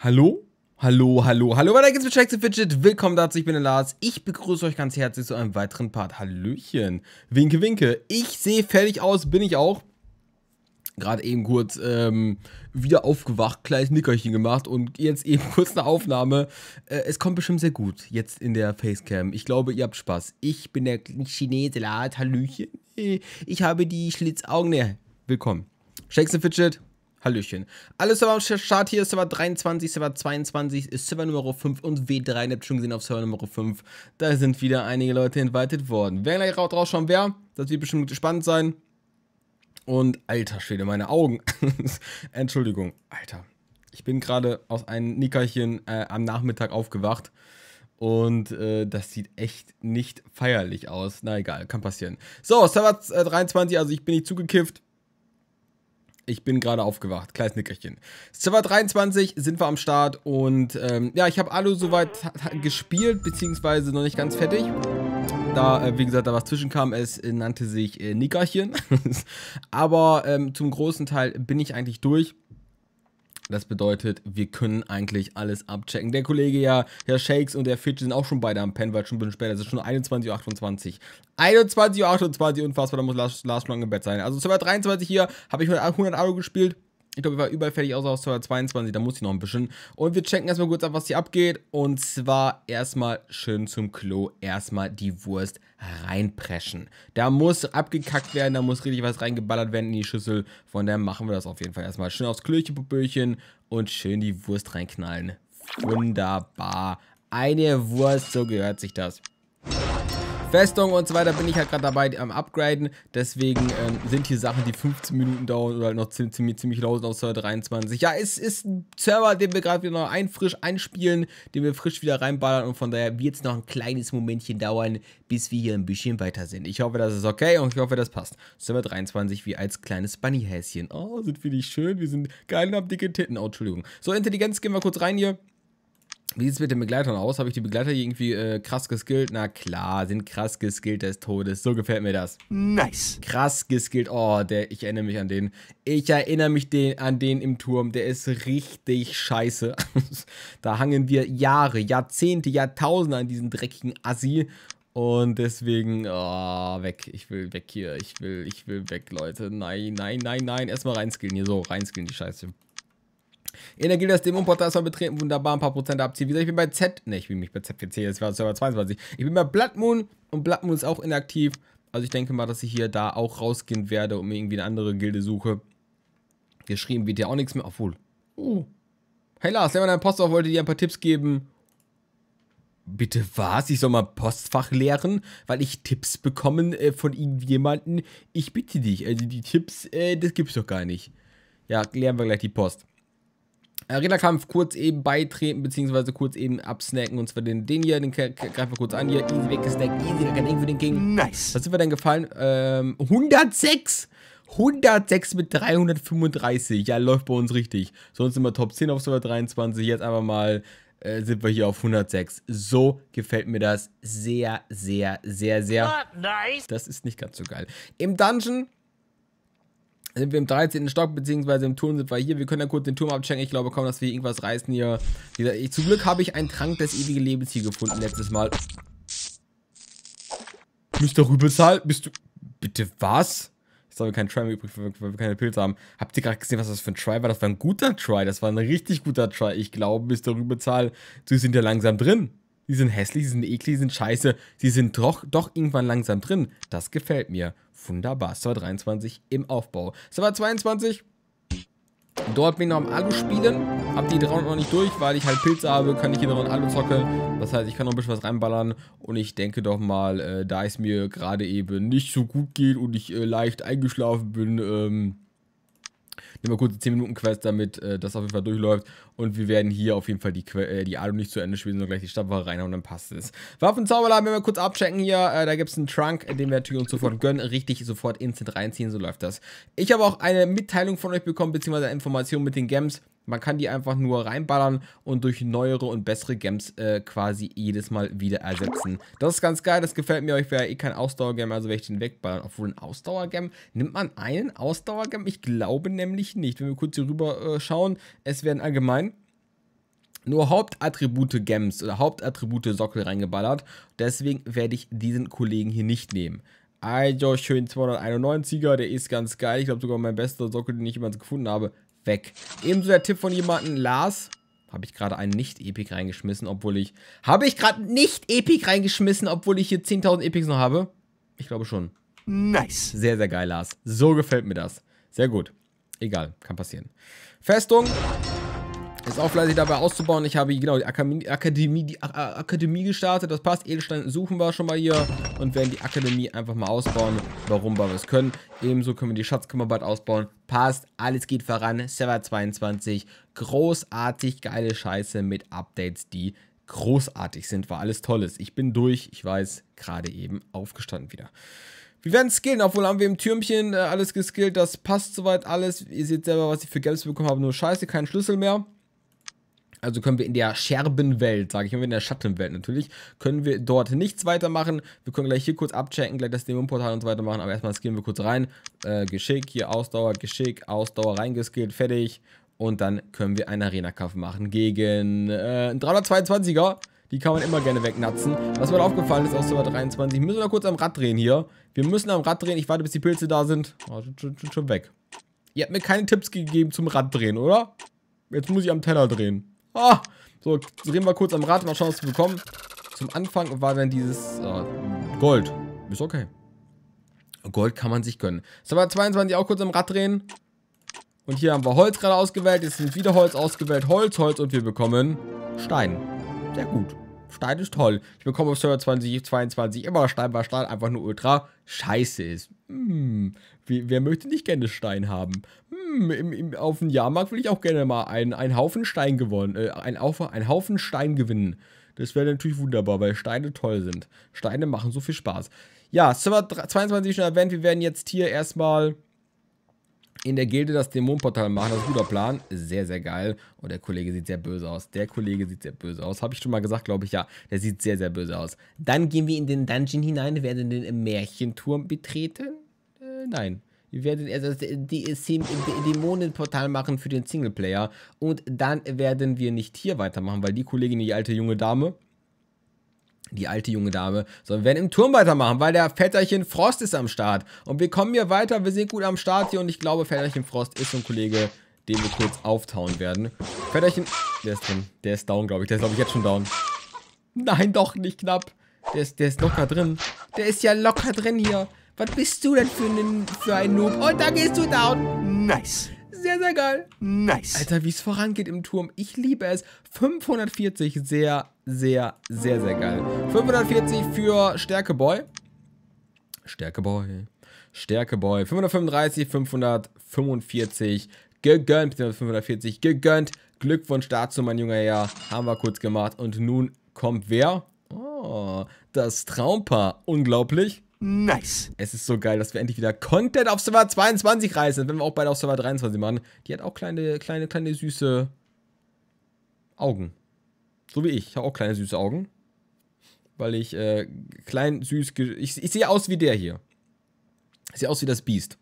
Hallo? Hallo, hallo, hallo, weiter geht's mit Check Fidget. Willkommen dazu, ich bin der Lars. Ich begrüße euch ganz herzlich zu einem weiteren Part. Hallöchen. Winke, winke. Ich sehe fertig aus, bin ich auch. Gerade eben kurz ähm, wieder aufgewacht, kleines Nickerchen gemacht und jetzt eben kurz eine Aufnahme. Äh, es kommt bestimmt sehr gut jetzt in der Facecam. Ich glaube, ihr habt Spaß. Ich bin der Chinese, Lars. Hallöchen. Ich habe die Schlitzaugen. Ne, willkommen. Shakes Fidget, Hallöchen. Alles Server am Start hier, Server 23, Server 22 ist Server Nummer 5 und W3, ihr habt schon gesehen auf Server Nummer 5, da sind wieder einige Leute invited worden. Wer gleich rausschauen, wer, das wird bestimmt gespannt sein. Und alter Schwede, meine Augen. Entschuldigung, alter. Ich bin gerade aus einem Nickerchen äh, am Nachmittag aufgewacht. Und äh, das sieht echt nicht feierlich aus. Na egal, kann passieren. So, Server 23, äh, also ich bin nicht zugekifft. Ich bin gerade aufgewacht. Kleines Nickerchen. Server 23 sind wir am Start und ähm, ja, ich habe Alu soweit gespielt, beziehungsweise noch nicht ganz fertig. Da, äh, wie gesagt, da was zwischenkam, es nannte sich äh, Nickerchen. Aber ähm, zum großen Teil bin ich eigentlich durch. Das bedeutet, wir können eigentlich alles abchecken. Der Kollege ja, Herr Shakes und Herr Fitch sind auch schon beide am Pen, weil schon ein bisschen später. ist. Es ist schon 21.28 Uhr. 21.28 Uhr, unfassbar, da muss Last, Lars schon im Bett sein. Also Server 23 hier, habe ich 100 Euro gespielt. Ich glaube, ich war überall fertig, außer aus Tor 22. Da muss ich noch ein bisschen. Und wir checken erstmal kurz ab, was hier abgeht. Und zwar erstmal schön zum Klo. Erstmal die Wurst reinpreschen. Da muss abgekackt werden. Da muss richtig was reingeballert werden in die Schüssel. Von daher machen wir das auf jeden Fall erstmal. Schön aufs Klöchen, Und schön die Wurst reinknallen. Wunderbar. Eine Wurst, so gehört sich das. Festung und so weiter bin ich halt gerade dabei am Upgraden. Deswegen ähm, sind hier Sachen, die 15 Minuten dauern oder halt noch ziemlich, ziemlich, ziemlich low sind auf Server 23. Ja, es ist ein Server, den wir gerade wieder noch einfrisch einspielen, den wir frisch wieder reinballern und von daher wird es noch ein kleines Momentchen dauern, bis wir hier ein bisschen weiter sind. Ich hoffe, das ist okay und ich hoffe, das passt. Server 23 wie als kleines Bunnyhäschen. Oh, sind wir nicht schön? Wir sind geil und haben dicke Titten. Oh, Entschuldigung. So, Intelligenz, gehen wir kurz rein hier. Wie sieht es mit den Begleitern aus? Habe ich die Begleiter irgendwie äh, krass geskillt? Na klar, sind krass geskillt des Todes. So gefällt mir das. Nice. Krass geskillt. Oh, der, ich erinnere mich an den. Ich erinnere mich den, an den im Turm. Der ist richtig scheiße. da hangen wir Jahre, Jahrzehnte, Jahrtausende an diesen dreckigen Assi. Und deswegen, oh, weg. Ich will weg hier. Ich will, ich will weg, Leute. Nein, nein, nein, nein. Erstmal reinskillen hier. So, reinskillen die Scheiße. Energie das Dämonenportal soll betreten, wunderbar ein paar Prozent abziehen. Wie gesagt, ich bin bei Z, ne, ich bin nicht bei ZPC, das war Server 22. Ich bin bei Blood Moon und Blood Moon ist auch inaktiv. Also ich denke mal, dass ich hier da auch rausgehen werde und mir irgendwie eine andere Gilde suche. Geschrieben wird ja auch nichts mehr, obwohl. Uh. Hey Lars, wenn man deinen Post auf, wollte dir ein paar Tipps geben. Bitte was? Ich soll mal Postfach leeren, weil ich Tipps bekommen äh, von irgendjemanden. Ich bitte dich, also die Tipps, äh, das gibt's doch gar nicht. Ja, leeren wir gleich die Post. Arena-Kampf kurz eben beitreten, beziehungsweise kurz eben absnacken. Und zwar den, den hier, den greifen wir kurz an hier. Easy weggesnackt, easy, gar kann irgendwie den King. Nice. Was sind wir denn gefallen? Ähm, 106! 106 mit 335. Ja, läuft bei uns richtig. Sonst immer Top 10 auf Server 23. Jetzt einfach mal äh, sind wir hier auf 106. So gefällt mir das sehr, sehr, sehr, sehr. Not nice. Das ist nicht ganz so geil. Im Dungeon sind wir im 13. Stock, beziehungsweise im Turm sind wir hier. Wir können ja kurz den Turm abchecken. Ich glaube kaum, dass wir irgendwas reißen hier. Ich, zum Glück habe ich einen Trank des ewigen Lebens hier gefunden letztes Mal. Mr. Rübezahl, bist du... Bitte was? Jetzt haben wir keinen Try mehr übrig, weil wir keine Pilze haben. Habt ihr gerade gesehen, was das für ein Try war? Das war ein guter Try. Das war ein richtig guter Try. Ich glaube, Mr. Rübezahl, Sie sind ja langsam drin die sind hässlich, die sind eklig, die sind scheiße, sie sind doch, doch irgendwann langsam drin. Das gefällt mir. Wunderbar. Server 23 im Aufbau. Server 22. Dort bin ich noch am Alu spielen. Hab die 300 noch nicht durch, weil ich halt Pilze habe, kann ich hier noch ein Alu zocken. Das heißt, ich kann noch ein bisschen was reinballern. Und ich denke doch mal, äh, da es mir gerade eben nicht so gut geht und ich äh, leicht eingeschlafen bin, ähm, nehmen wir kurze 10 Minuten Quest, damit äh, das auf jeden Fall durchläuft. Und wir werden hier auf jeden Fall die, que äh, die Alu nicht zu Ende spielen, sondern gleich die Stadtwache reinhauen, dann passt es. Waffenzauberladen, Zauberladen, wenn wir kurz abchecken hier, äh, da gibt es einen Trunk, den wir natürlich uns sofort gönnen, richtig sofort instant reinziehen, so läuft das. Ich habe auch eine Mitteilung von euch bekommen, beziehungsweise eine Information mit den Gems. Man kann die einfach nur reinballern und durch neuere und bessere Gems äh, quasi jedes Mal wieder ersetzen. Das ist ganz geil, das gefällt mir. Ich wäre ja eh kein Ausdauergem, also werde ich den wegballern. Obwohl ein Ausdauergem, nimmt man einen Ausdauergem? Ich glaube nämlich nicht. Wenn wir kurz hier rüber äh, schauen, es werden allgemein nur Hauptattribute Gems oder Hauptattribute Sockel reingeballert. Deswegen werde ich diesen Kollegen hier nicht nehmen. Also schön 291er, der ist ganz geil. Ich glaube sogar mein bester Sockel, den ich jemals gefunden habe weg. Ebenso der Tipp von jemandem, Lars, habe ich gerade einen Nicht-Epic reingeschmissen, obwohl ich... Habe ich gerade Nicht-Epic reingeschmissen, obwohl ich hier 10.000 Epics noch habe? Ich glaube schon. Nice. Sehr, sehr geil, Lars. So gefällt mir das. Sehr gut. Egal, kann passieren. Festung. Ist auch fleißig dabei auszubauen. Ich habe genau die Akademie, die Akademie gestartet. Das passt. Edelstein suchen wir schon mal hier und werden die Akademie einfach mal ausbauen. Warum, weil wir es können. Ebenso können wir die Schatzkammer bald ausbauen. Passt. Alles geht voran. Server 22. Großartig geile Scheiße mit Updates, die großartig sind. War alles Tolles. Ich bin durch. Ich weiß, gerade eben aufgestanden wieder. Wir werden skillen, obwohl haben wir im Türmchen äh, alles geskillt. Das passt soweit alles. Ihr seht selber, was ich für Games bekommen habe. Nur Scheiße, kein Schlüssel mehr. Also können wir in der Scherbenwelt, sage ich mal, in der Schattenwelt natürlich, können wir dort nichts weitermachen. Wir können gleich hier kurz abchecken, gleich das Dämonportal und so weiter machen. Aber erstmal skillen wir kurz rein. Äh, Geschick, hier Ausdauer, Geschick, Ausdauer reingeskillt, fertig. Und dann können wir einen Arena-Kampf machen gegen äh, 322er. Die kann man immer gerne wegnatzen. Was mir aufgefallen ist aus Server 23, müssen wir kurz am Rad drehen hier. Wir müssen am Rad drehen. Ich warte, bis die Pilze da sind. Oh, schon, schon, schon weg. Ihr habt mir keine Tipps gegeben zum Rad drehen, oder? Jetzt muss ich am Teller drehen. Oh. So, drehen wir kurz am Rad, mal schauen, was wir bekommen. Zum Anfang war dann dieses äh, Gold. Ist okay. Gold kann man sich gönnen. Server 22 auch kurz am Rad drehen. Und hier haben wir Holz gerade ausgewählt. Jetzt sind wieder Holz ausgewählt. Holz, Holz und wir bekommen Stein. Sehr gut. Stein ist toll. Ich bekomme auf Server 22 immer Stein, weil Stein einfach nur ultra scheiße ist. Hm, wer möchte nicht gerne Stein haben? Hm, hm, im, im, auf dem Jahrmarkt will ich auch gerne mal einen, einen Haufen Stein gewonnen, äh, einen, einen Haufen Stein gewinnen. Das wäre natürlich wunderbar, weil Steine toll sind. Steine machen so viel Spaß. Ja, Server 22 schon erwähnt, wir werden jetzt hier erstmal in der Gilde das Dämonenportal machen. Das ist ein guter Plan. Sehr, sehr geil. Und oh, der Kollege sieht sehr böse aus. Der Kollege sieht sehr böse aus. Habe ich schon mal gesagt, glaube ich, ja. Der sieht sehr, sehr böse aus. Dann gehen wir in den Dungeon hinein, werden den Märchenturm betreten. Äh, nein, wir werden also die Dämonenportal machen für den Singleplayer. Und dann werden wir nicht hier weitermachen, weil die Kollegin, die alte junge Dame, die alte junge Dame, sondern wir werden im Turm weitermachen, weil der Vetterchen Frost ist am Start. Und wir kommen hier weiter, wir sind gut am Start hier und ich glaube, Vetterchen Frost ist so ein Kollege, den wir kurz auftauen werden. Vetterchen, der ist drin, der ist down, glaube ich, der ist, glaube ich, jetzt schon down. Nein, doch, nicht knapp. Der ist, der ist locker drin. Der ist ja locker drin hier. Was bist du denn für, einen, für ein Noob? Und oh, da gehst du down. Nice. Sehr, sehr geil. Nice. Alter, wie es vorangeht im Turm. Ich liebe es. 540, sehr, sehr, sehr, sehr geil. 540 für Stärkeboy. Stärkeboy. Stärkeboy. 535, 545 gegönnt, 540 gegönnt. Glückwunsch dazu, mein junger Herr. Haben wir kurz gemacht. Und nun kommt wer? Oh, das Traumpaar. Unglaublich. Nice. Es ist so geil, dass wir endlich wieder Content auf Server 22 reißen. Wenn wir auch beide auf Server 23 machen. Die hat auch kleine, kleine, kleine süße Augen. So wie ich. Ich habe auch kleine süße Augen. Weil ich äh, klein, süß... Ich, ich sehe aus wie der hier. Ich sehe aus wie das Biest.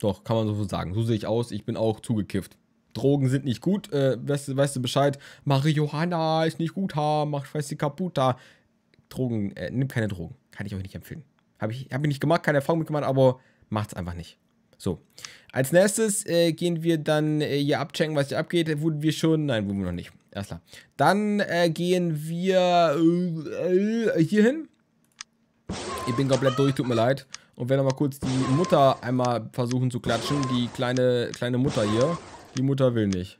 Doch, kann man so sagen. So sehe ich aus. Ich bin auch zugekifft. Drogen sind nicht gut. Äh, weißt, du, weißt, du Bescheid? Marihuana ist nicht gut. Ha, mach, Scheiße weiß kaputt. Drogen, äh, nimm keine Drogen. Kann ich euch nicht empfehlen. Habe ich, hab ich nicht gemacht, keine Erfahrung mitgemacht, aber macht es einfach nicht. So. Als nächstes äh, gehen wir dann äh, hier abchecken, was hier abgeht. Wurden wir schon? Nein, wurden wir noch nicht. Erst klar. Dann äh, gehen wir äh, äh, hier hin. Ich bin komplett durch, tut mir leid. Und werden mal kurz die Mutter einmal versuchen zu klatschen. Die kleine, kleine Mutter hier. Die Mutter will nicht.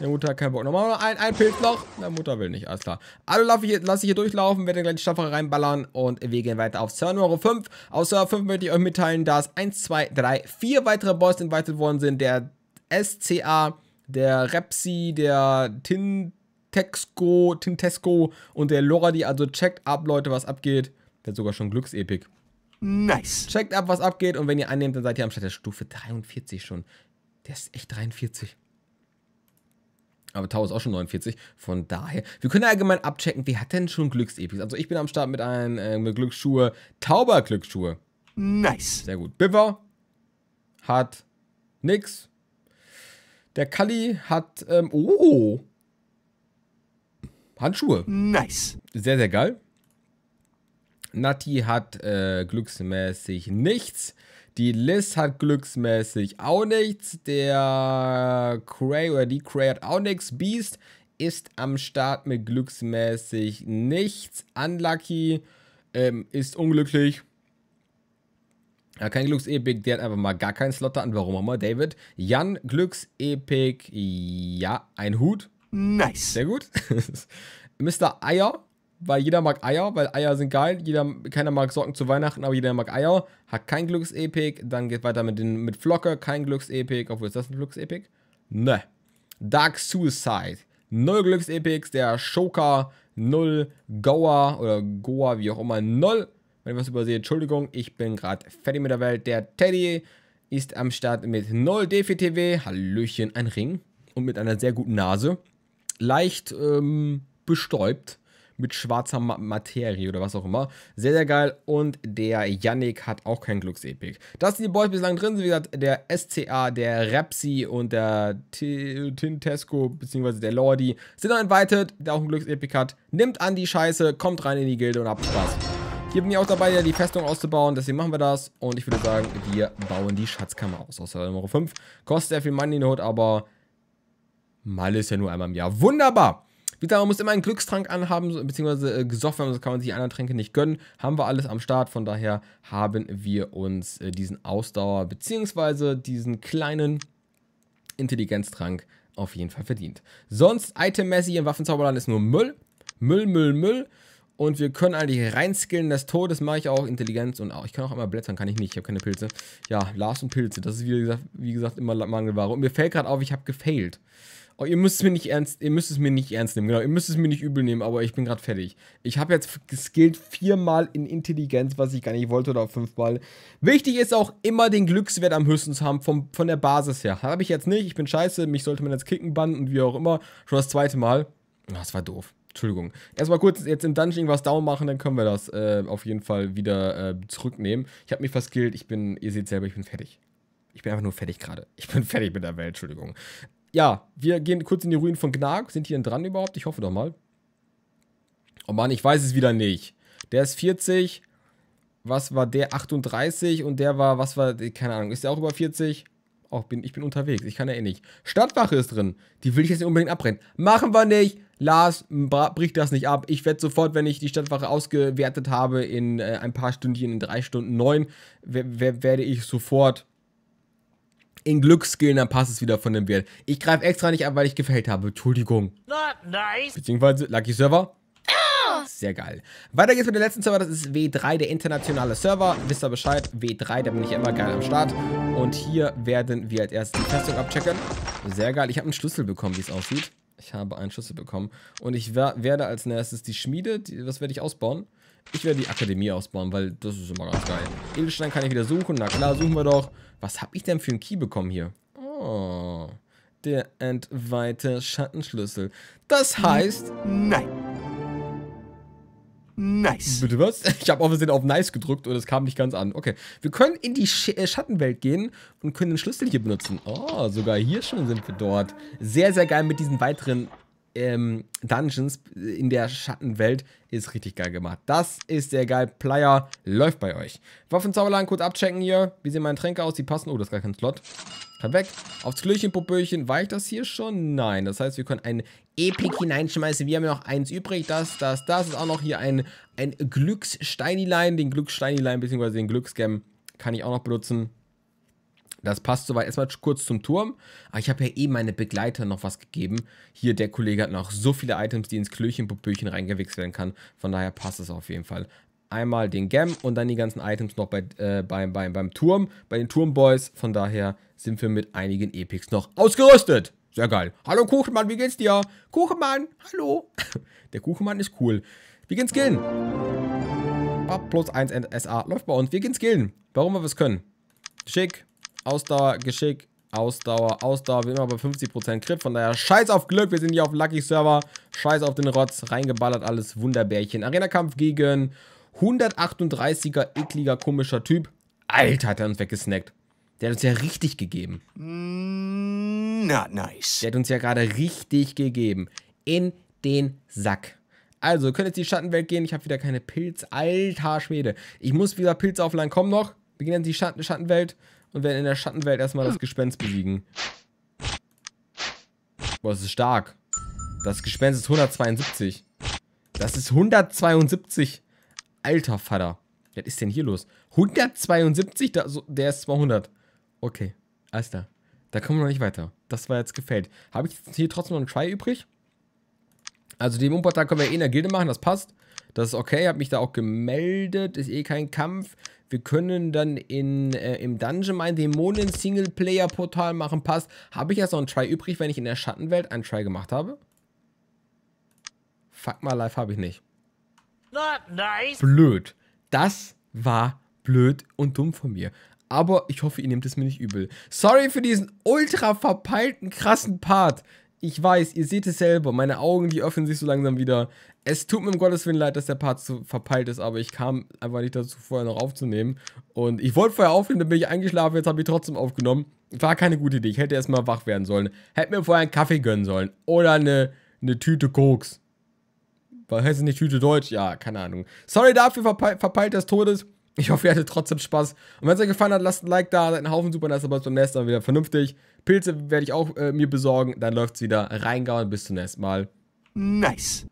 Der Mutter hat keinen Bock. Nochmal noch ein, ein Pilz noch. Der Mutter will nicht, alles klar. Also lasse ich, hier, lass ich hier durchlaufen, werde gleich die Staffel reinballern und wir gehen weiter auf Server Nummer 5. Auf Server 5 möchte ich euch mitteilen, dass 1, 2, 3, 4 weitere Boys invited worden sind. Der SCA, der Repsi, der Tintexco, Tintesco und der Loradi. Also checkt ab, Leute, was abgeht. Der hat sogar schon Glücksepik. Nice. Checkt ab, was abgeht und wenn ihr annehmt, dann seid ihr am Start der Stufe 43 schon. Der ist echt 43. Aber Tau ist auch schon 49. Von daher, wir können allgemein abchecken, wer hat denn schon Glücksepics? Also ich bin am Start mit einem äh, mit Glücksschuhe, Tauber Glücksschuhe. Nice. Sehr gut. Bipper hat nix. Der Kali hat, ähm, oh, Handschuhe. Nice. Sehr, sehr geil. Nati hat äh, glücksmäßig nichts. Die Liz hat glücksmäßig auch nichts. Der Cray oder die Cray hat auch nichts. Beast ist am Start mit glücksmäßig nichts. Unlucky ähm, ist unglücklich. Ja, kein Glücksepic, der hat einfach mal gar keinen Slot an. Warum auch mal, David. Jan, Glücksepic, ja, ein Hut. Nice. Sehr gut. Mr. Eier weil jeder mag Eier, weil Eier sind geil. Jeder, keiner mag Socken zu Weihnachten, aber jeder mag Eier. Hat kein Glücksepic. Dann geht weiter mit, den, mit Flocke, kein Glücksepic. Obwohl, ist das ein Glücksepic? Ne. Dark Suicide. Null Glücksepics. Der Shoker. Null. Goa oder Goa, wie auch immer. Null. Wenn ich was übersehe, Entschuldigung, ich bin gerade fertig mit der Welt. Der Teddy ist am Start mit null DFTW. Hallöchen, ein Ring. Und mit einer sehr guten Nase. Leicht ähm, bestäubt mit schwarzer Ma Materie oder was auch immer. Sehr, sehr geil. Und der Yannick hat auch kein Glücksepik. Das sind die Boys bislang drin. Wie gesagt, der SCA, der Repsi und der T Tintesco bzw. der Lordi sind noch invited, der auch ein Glücksepik hat. Nimmt an die Scheiße, kommt rein in die Gilde und habt Spaß. Hier bin ich auch dabei, die Festung auszubauen, deswegen machen wir das. Und ich würde sagen, wir bauen die Schatzkammer aus. Außer der Nummer 5. Kostet sehr viel Money in Not, aber mal ist ja nur einmal im Jahr. Wunderbar! Wie gesagt, man muss immer einen Glückstrank anhaben, beziehungsweise äh, gesoffen haben, sonst kann man sich anderen Tränke nicht gönnen. Haben wir alles am Start, von daher haben wir uns äh, diesen Ausdauer, beziehungsweise diesen kleinen Intelligenztrank auf jeden Fall verdient. Sonst, itemmäßig im Waffenzauberland ist nur Müll. Müll, Müll, Müll. Und wir können eigentlich reinskillen des Todes. Mache ich auch Intelligenz und auch. Ich kann auch immer blättern, kann ich nicht. Ich habe keine Pilze. Ja, Lars und Pilze. Das ist wie gesagt, wie gesagt immer Mangelware. Und mir fällt gerade auf, ich habe gefailt. Oh, ihr müsst es mir nicht ernst, ihr müsst es mir nicht ernst nehmen, genau, ihr müsst es mir nicht übel nehmen, aber ich bin gerade fertig. Ich habe jetzt geskillt viermal in Intelligenz, was ich gar nicht wollte, oder fünfmal. Wichtig ist auch immer den Glückswert am höchsten zu haben, vom, von der Basis her. Habe ich jetzt nicht, ich bin scheiße, mich sollte man jetzt kicken bannen und wie auch immer. Schon das zweite Mal. Ah, das war doof. Entschuldigung. Erstmal kurz jetzt im Dungeon was down machen, dann können wir das äh, auf jeden Fall wieder äh, zurücknehmen. Ich habe mich verskillt, ich bin, ihr seht selber, ich bin fertig. Ich bin einfach nur fertig gerade. Ich bin fertig mit der Welt, Entschuldigung. Ja, wir gehen kurz in die Ruinen von Gnag. Sind die denn dran überhaupt? Ich hoffe doch mal. Oh Mann, ich weiß es wieder nicht. Der ist 40. Was war der? 38 und der war, was war, keine Ahnung, ist der auch über 40? Auch bin, ich bin unterwegs, ich kann ja eh nicht. Stadtwache ist drin. Die will ich jetzt nicht unbedingt abbrennen. Machen wir nicht! Lars, bricht das nicht ab. Ich werde sofort, wenn ich die Stadtwache ausgewertet habe, in äh, ein paar Stündchen, in drei Stunden, neun, werde ich sofort in Glück skillen, dann passt es wieder von dem Wert. Ich greife extra nicht ab, weil ich gefällt habe. Entschuldigung. Not nice. Beziehungsweise Lucky Server. Sehr geil. Weiter geht's mit dem letzten Server, das ist W3, der internationale Server. Wisst ihr Bescheid? W3, da bin ich immer geil am Start. Und hier werden wir als erstes die Festung abchecken. Sehr geil. Ich habe einen Schlüssel bekommen, wie es aussieht. Ich habe einen Schlüssel bekommen. Und ich werde als nächstes die Schmiede, die, was werde ich ausbauen? Ich werde die Akademie ausbauen, weil das ist immer ganz geil. Edelstein kann ich wieder suchen. Na klar, suchen wir doch. Was habe ich denn für einen Key bekommen hier? Oh, der entweite Schattenschlüssel. Das heißt... Nein. Nice. Bitte was? Ich habe offensichtlich auf Nice gedrückt und es kam nicht ganz an. Okay. Wir können in die Sch äh, Schattenwelt gehen und können den Schlüssel hier benutzen. Oh, sogar hier schon sind wir dort. Sehr, sehr geil mit diesen weiteren ähm, Dungeons in der Schattenwelt ist richtig geil gemacht. Das ist sehr geil Player. Läuft bei euch. Waffen kurz abchecken hier. Wie sehen meine Tränke aus? Die passen. Oh, das ist gar kein Slot. Kann weg. Aufs Klöchen, Popöchen. War ich das hier schon? Nein. Das heißt, wir können ein Epic hineinschmeißen. Wir haben ja noch eins übrig. Das, das, das ist auch noch hier ein, ein Glückssteinilein. Den Glückssteinilein bzw. den Glücksgam kann ich auch noch benutzen. Das passt soweit. Erstmal kurz zum Turm. Aber ah, ich habe ja eben meine Begleiter noch was gegeben. Hier, der Kollege hat noch so viele Items, die ins Klöchenpupöchen reingewechselt werden kann. Von daher passt es auf jeden Fall. Einmal den Gem und dann die ganzen Items noch bei, äh, beim, beim, beim Turm, bei den Turmboys. Von daher sind wir mit einigen Epics noch ausgerüstet. Sehr geil. Hallo Kuchenmann, wie geht's dir? Kuchenmann, hallo. Der Kuchenmann ist cool. Wir gehen skillen. Ab ah, plus 1 SA läuft bei uns. Wir gehen skillen. Warum wir was können. Schick. Ausdauer, Geschick, Ausdauer, Ausdauer, Wir sind immer bei 50% Crit. Von daher, scheiß auf Glück, wir sind hier auf Lucky Server. Scheiß auf den Rotz, reingeballert alles, Wunderbärchen. Arena-Kampf gegen 138er, ekliger, komischer Typ. Alter, hat er uns weggesnackt. Der hat uns ja richtig gegeben. Mm, not nice. Der hat uns ja gerade richtig gegeben. In den Sack. Also, ihr könnt jetzt die Schattenwelt gehen. Ich habe wieder keine Pilz. Alter Schwede. Ich muss wieder Pilz aufladen. Komm noch. Wir gehen in die Schatten Schattenwelt und werden in der Schattenwelt erstmal das Gespenst besiegen. Boah, das ist stark. Das Gespenst ist 172. Das ist 172. Alter Vater. Was ist denn hier los? 172? Da, so, der ist 200. Okay, alles klar. Da kommen wir noch nicht weiter. Das war jetzt gefällt. Habe ich jetzt hier trotzdem noch einen Try übrig? Also den Umbauteil können wir eh in der Gilde machen, das passt. Das ist okay, ich mich da auch gemeldet, ist eh kein Kampf. Wir können dann in, äh, im Dungeon ein Dämonen-Singleplayer-Portal machen. Passt. Habe ich jetzt noch einen Try übrig, wenn ich in der Schattenwelt einen Try gemacht habe? Fuck mal live habe ich nicht. Not nice. Blöd. Das war blöd und dumm von mir. Aber ich hoffe, ihr nehmt es mir nicht übel. Sorry für diesen ultra verpeilten, krassen Part ich weiß, ihr seht es selber, meine Augen, die öffnen sich so langsam wieder. Es tut mir im Willen leid, dass der Part zu verpeilt ist, aber ich kam einfach nicht dazu, vorher noch aufzunehmen. Und ich wollte vorher aufnehmen, dann bin ich eingeschlafen, jetzt habe ich trotzdem aufgenommen. War keine gute Idee, ich hätte erstmal wach werden sollen. Hätte mir vorher einen Kaffee gönnen sollen oder eine, eine Tüte Koks. War heißt es nicht Tüte Deutsch? Ja, keine Ahnung. Sorry dafür, verpe verpeilt des Todes. Ich hoffe, ihr hattet trotzdem Spaß. Und wenn es euch gefallen hat, lasst ein Like da, seid ein Haufen super dann ist aber beim nächsten Mal wieder vernünftig. Pilze werde ich auch äh, mir besorgen. Dann läuft es wieder. Reingauen. Bis zum nächsten Mal. Nice.